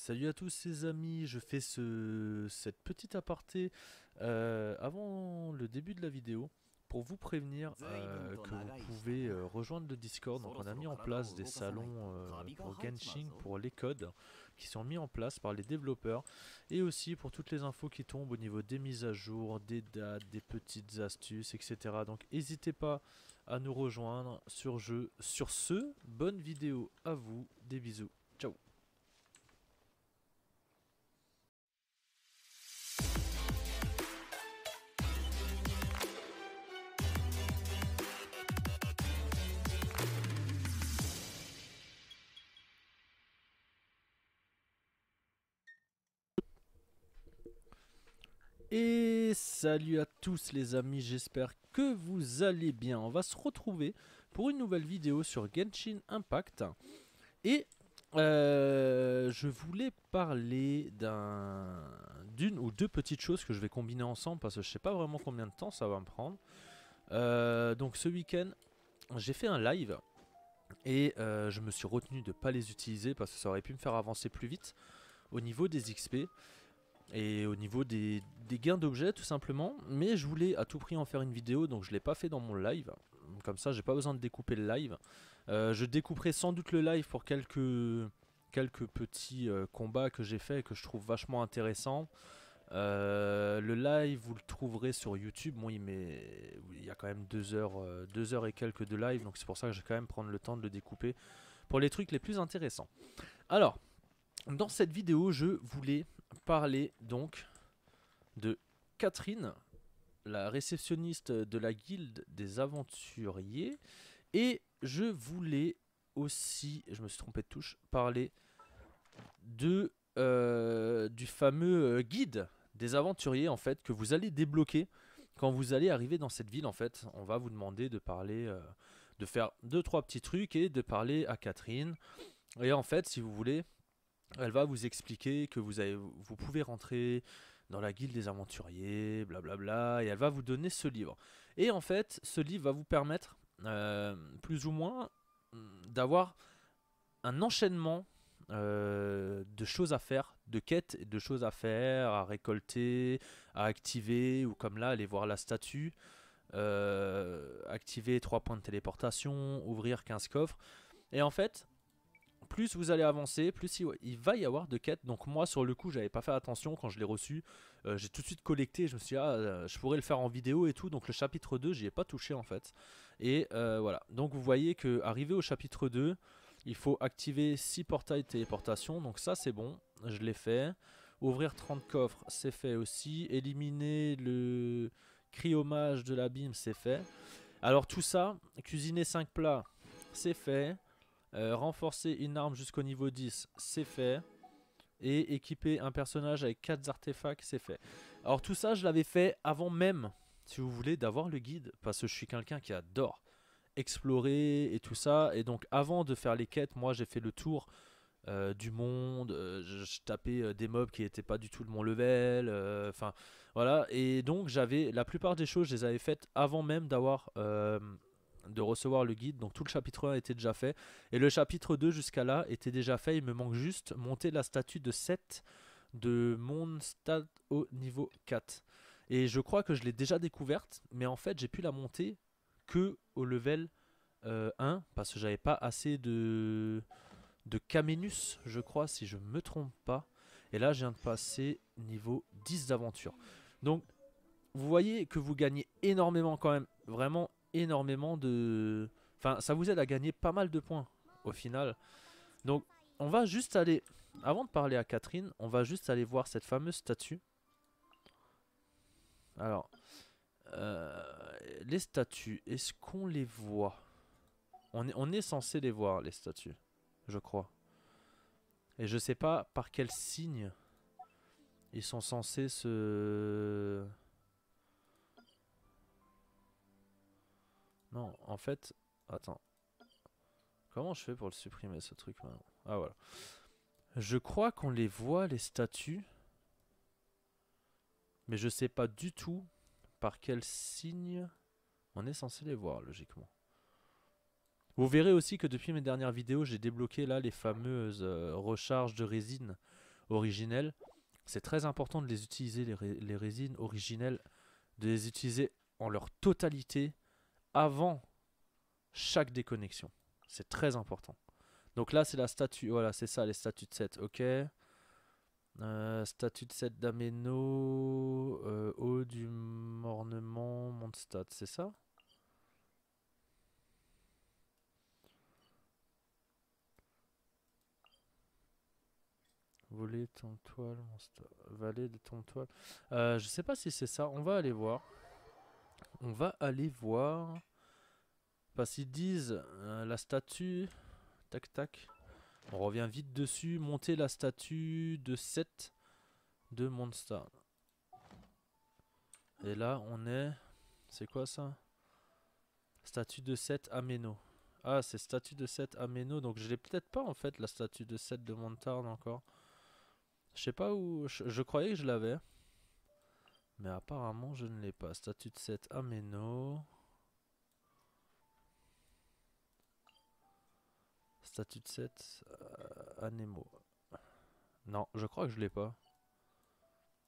Salut à tous les amis, je fais ce, cette petite aparté euh, avant le début de la vidéo pour vous prévenir euh, que vous pouvez euh, rejoindre le Discord. Donc on a mis en place des salons pour Genshin, pour les codes qui sont mis en place par les développeurs et aussi pour toutes les infos qui tombent au niveau des mises à jour, des dates, des petites astuces, etc. Donc n'hésitez pas à nous rejoindre sur jeu. Sur ce, bonne vidéo à vous, des bisous. Et salut à tous les amis, j'espère que vous allez bien. On va se retrouver pour une nouvelle vidéo sur Genshin Impact. Et euh, je voulais parler d'une ou deux petites choses que je vais combiner ensemble parce que je ne sais pas vraiment combien de temps ça va me prendre. Euh, donc ce week-end, j'ai fait un live et euh, je me suis retenu de ne pas les utiliser parce que ça aurait pu me faire avancer plus vite au niveau des XP et au niveau des, gains d'objets tout simplement. Mais je voulais à tout prix en faire une vidéo, donc je ne l'ai pas fait dans mon live. Comme ça, j'ai pas besoin de découper le live. Euh, je découperai sans doute le live pour quelques, petits euh, combats que j'ai fait et que je trouve vachement intéressant euh, le live, vous le trouverez sur YouTube. Moi, il, il y a quand même 2 deux heures, heures et quelques de live, donc c'est pour ça que je vais quand même prendre le temps de le découper pour les trucs les plus intéressants. Alors, dans cette vidéo, je voulais parler donc de Catherine, la réceptionniste de la guilde des aventuriers. Et je voulais aussi, je me suis trompé de touche, parler de, euh, du fameux guide des aventuriers en fait que vous allez débloquer quand vous allez arriver dans cette ville en fait. On va vous demander de parler, euh, de faire deux trois petits trucs et de parler à Catherine. Et en fait, si vous voulez, elle va vous expliquer que vous, avez, vous pouvez rentrer dans la guilde des aventuriers, blablabla, et elle va vous donner ce livre. Et en fait, ce livre va vous permettre, euh, plus ou moins, mm, d'avoir un enchaînement euh, de choses à faire, de quêtes, de choses à faire, à récolter, à activer, ou comme là, aller voir la statue, euh, activer 3 points de téléportation, ouvrir 15 coffres. Et en fait, plus vous allez avancer, plus il va y avoir de quêtes. Donc moi, sur le coup, j'avais pas fait attention quand je l'ai reçu. Euh, j'ai tout de suite collecté, je me suis dit, ah, euh, je pourrais le faire en vidéo et tout. Donc le chapitre 2, j'y ai pas touché en fait. Et euh, voilà, donc vous voyez que arrivé au chapitre 2, il faut activer 6 portails de téléportation. Donc ça, c'est bon, je l'ai fait. Ouvrir 30 coffres, c'est fait aussi. Éliminer le hommage de l'abîme, c'est fait. Alors tout ça, cuisiner 5 plats, c'est fait. Euh, renforcer une arme jusqu'au niveau 10, c'est fait. Et équiper un personnage avec 4 artefacts, c'est fait. Alors tout ça, je l'avais fait avant même, si vous voulez, d'avoir le guide. Parce que je suis quelqu'un qui adore explorer et tout ça. Et donc avant de faire les quêtes, moi j'ai fait le tour euh, du monde, euh, je, tapais des mobs qui n'étaient pas du tout de mon level, enfin voilà, et donc j'avais la plupart des choses, je les avais faites avant même d'avoir de recevoir le guide. Donc tout le chapitre 1 était déjà fait. Et le chapitre 2 jusqu'à là était déjà fait. Il me manque juste monter la statue de 7 de mon stade au niveau 4. Et je crois que je l'ai déjà découverte, mais en fait j'ai pu la monter que au level 1, euh, parce que j'avais pas assez de, de Caménus, je crois, si je me trompe pas. Et là je viens de passer niveau 10 d'aventure. Donc vous voyez que vous gagnez énormément quand même, vraiment énormément de... Enfin, ça vous aide à gagner pas mal de points au final. Donc, on va juste aller... Avant de parler à Catherine, on va juste aller voir cette fameuse statue. Alors, euh, les statues, est-ce qu'on les voit on est, on est censé les voir, les statues, je crois. Et je sais pas par quel signe ils sont censés se... Non, en fait... Attends. Comment je fais pour le supprimer, ce truc, Ah, voilà. Je crois qu'on les voit, les statues. Mais je sais pas du tout par quel signe on est censé les voir, logiquement. Vous verrez aussi que depuis mes dernières vidéos, j'ai débloqué là les fameuses euh, recharges de résine originelles. C'est très important de les utiliser, les, résines originelles, de les utiliser en leur totalité avant chaque déconnexion. C'est très important. Donc là, c'est la statue. Voilà, c'est ça, les statuts de 7. Ok. Euh, statut de 7 d'Ameno. Euh, eau du Mornement Mon stat, c'est ça Voler ton toile, mon de ton toile. Euh, je sais pas si c'est ça. On va aller voir on va aller voir. Parce qu'ils disent euh, la statue. Tac, tac. On revient vite dessus. Monter la statue de 7 de Monster. Et là, on est... C'est quoi ça Statue de 7 Ameno. Ah, c'est statue de 7 Ameno. Donc, je l'ai peut-être pas, en fait, la statue de 7 de Montarde encore. Je sais pas où... je croyais que je l'avais. Mais apparemment, je ne l'ai pas. Statut de 7 Ameno. Statut de 7 euh, Anemo. Non, je crois que je l'ai pas.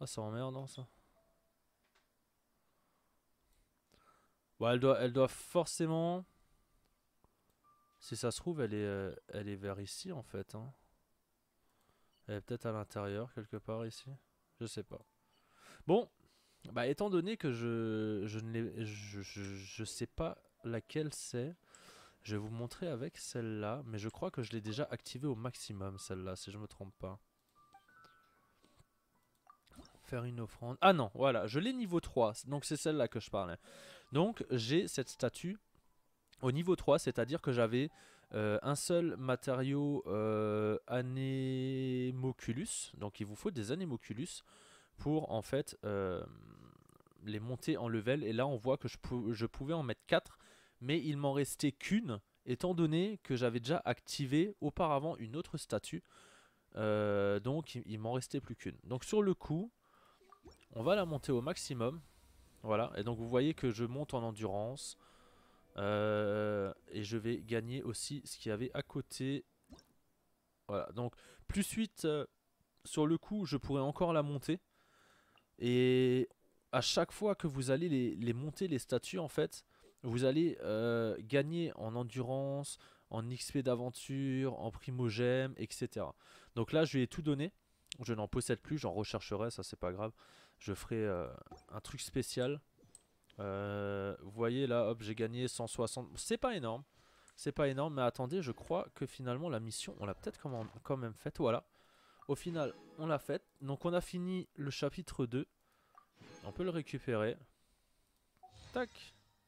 Ah, c'est emmerdant ça. elle doit, elle doit forcément. Si ça se trouve, elle est, euh, elle est vers ici en fait. Hein. Elle est peut-être à l'intérieur, quelque part ici. Je sais pas. Bon, bah, étant donné que je, je ne je, je, je, sais pas laquelle c'est, je vais vous montrer avec celle-là, mais je crois que je l'ai déjà activée au maximum, celle-là, si je ne me trompe pas. Faire une offrande... Ah non, voilà, je l'ai niveau 3, donc c'est celle-là que je parlais. Donc, j'ai cette statue au niveau 3, c'est-à-dire que j'avais euh, un seul matériau euh, anémoculus, donc il vous faut des anémoculus, pour en fait euh, les monter en level. Et là, on voit que je, pouvais en mettre 4, mais il m'en restait qu'une, étant donné que j'avais déjà activé auparavant une autre statue. Euh, donc, il, m'en restait plus qu'une. Donc, sur le coup, on va la monter au maximum. Voilà, et donc vous voyez que je monte en endurance. Euh, et je vais gagner aussi ce qu'il y avait à côté. Voilà, donc plus suite sur le coup, je pourrais encore la monter. Et à chaque fois que vous allez les, monter, les statues, en fait, vous allez euh, gagner en endurance, en XP d'aventure, en primogème, etc. Donc là, je lui ai tout donné. Je n'en possède plus, j'en rechercherai, ça c'est pas grave. Je ferai euh, un truc spécial. Euh, vous voyez là, hop, j'ai gagné 160. C'est pas énorme. C'est pas énorme, mais attendez, je crois que finalement la mission, on l'a peut-être quand même faite. Voilà. Au final, on l'a faite. Donc on a fini le chapitre 2. On peut le récupérer. Tac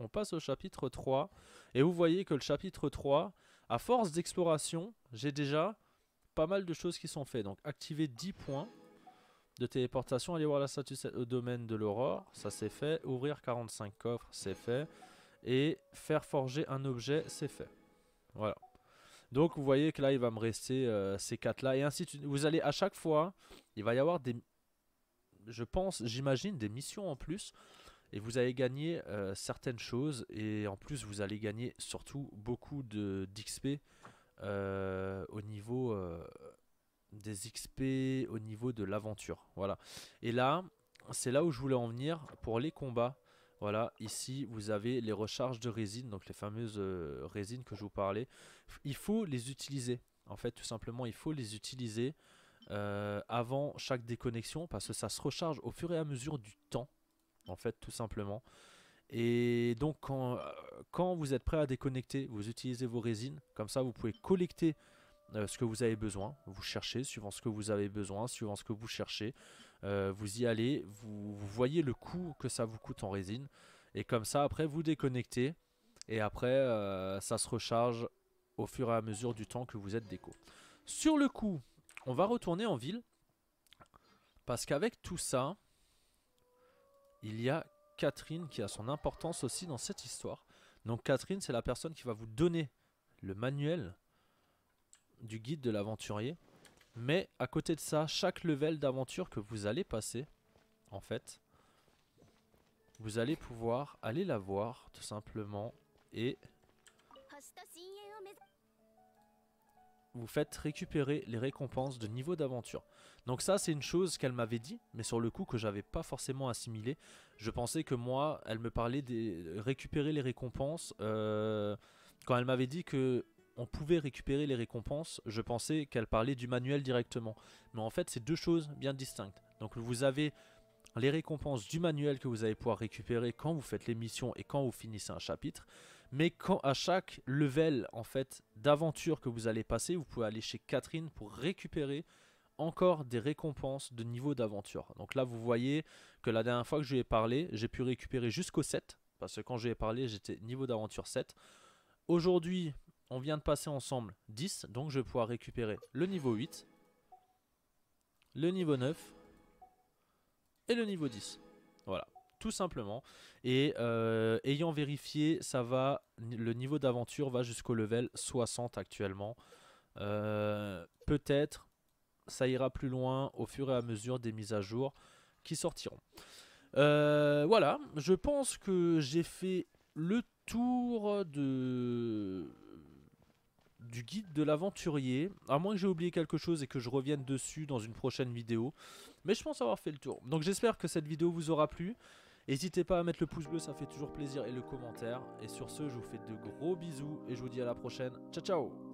on passe au chapitre 3. Et vous voyez que le chapitre 3, à force d'exploration, j'ai déjà pas mal de choses qui sont faites. Donc activer 10 points de téléportation, aller voir la statue euh, au domaine de l'aurore, ça c'est fait. Ouvrir 45 coffres, c'est fait. Et faire forger un objet, c'est fait. Voilà. Donc vous voyez que là, il va me rester euh, ces 4-là. Et ainsi de suite. Vous allez à chaque fois, il va y avoir des... Je pense, j'imagine, des missions en plus. Et vous allez gagner euh, certaines choses. Et en plus, vous allez gagner surtout beaucoup d'XP euh, au niveau... des XP au niveau de l'aventure, voilà. Et là, c'est là où je voulais en venir pour les combats. Voilà, ici vous avez les recharges de résine, donc les fameuses euh, résines que je vous parlais. Il faut les utiliser, en fait tout simplement il faut les utiliser euh, avant chaque déconnexion parce que ça se recharge au fur et à mesure du temps, en fait tout simplement. Et donc quand, euh, vous êtes prêt à déconnecter, vous utilisez vos résines, comme ça vous pouvez collecter ce que vous avez besoin, vous cherchez suivant ce que vous avez besoin, suivant ce que vous cherchez. Euh, vous y allez, vous, voyez le coût que ça vous coûte en résine. Et comme ça, après, vous déconnectez. Et après, euh, ça se recharge au fur et à mesure du temps que vous êtes déco. Sur le coup, on va retourner en ville. Parce qu'avec tout ça, il y a Catherine qui a son importance aussi dans cette histoire. Donc Catherine, c'est la personne qui va vous donner le manuel du guide de l'aventurier mais à côté de ça, chaque level d'aventure que vous allez passer, en fait, vous allez pouvoir aller la voir tout simplement et vous faites récupérer les récompenses de niveau d'aventure. Donc ça c'est une chose qu'elle m'avait dit, mais sur le coup que j'avais pas forcément assimilé. Je pensais que moi, elle me parlait de récupérer les récompenses euh, quand elle m'avait dit que on pouvait récupérer les récompenses, je pensais qu'elle parlait du manuel directement. Mais en fait, c'est deux choses bien distinctes. Donc vous avez les récompenses du manuel que vous allez pouvoir récupérer quand vous faites les missions et quand vous finissez un chapitre. Mais quand à chaque level en fait d'aventure que vous allez passer, vous pouvez aller chez Catherine pour récupérer encore des récompenses de niveau d'aventure. Donc là vous voyez que la dernière fois que je lui ai parlé, j'ai pu récupérer jusqu'au 7. Parce que quand je lui ai parlé, j'étais niveau d'aventure 7. Aujourd'hui, on vient de passer ensemble 10, donc je vais pouvoir récupérer le niveau 8, le niveau 9 et le niveau 10. Voilà, tout simplement. Et euh, ayant vérifié, ça va, le niveau d'aventure va jusqu'au level 60 actuellement. Euh, peut-être ça ira plus loin au fur et à mesure des mises à jour qui sortiront. Euh, voilà, je pense que j'ai fait le tour de du guide de l'aventurier, à moins que j'ai oublié quelque chose et que je revienne dessus dans une prochaine vidéo. Mais je pense avoir fait le tour. Donc j'espère que cette vidéo vous aura plu. N'hésitez pas à mettre le pouce bleu, ça fait toujours plaisir, et le commentaire. Et sur ce, je vous fais de gros bisous et je vous dis à la prochaine. Ciao ciao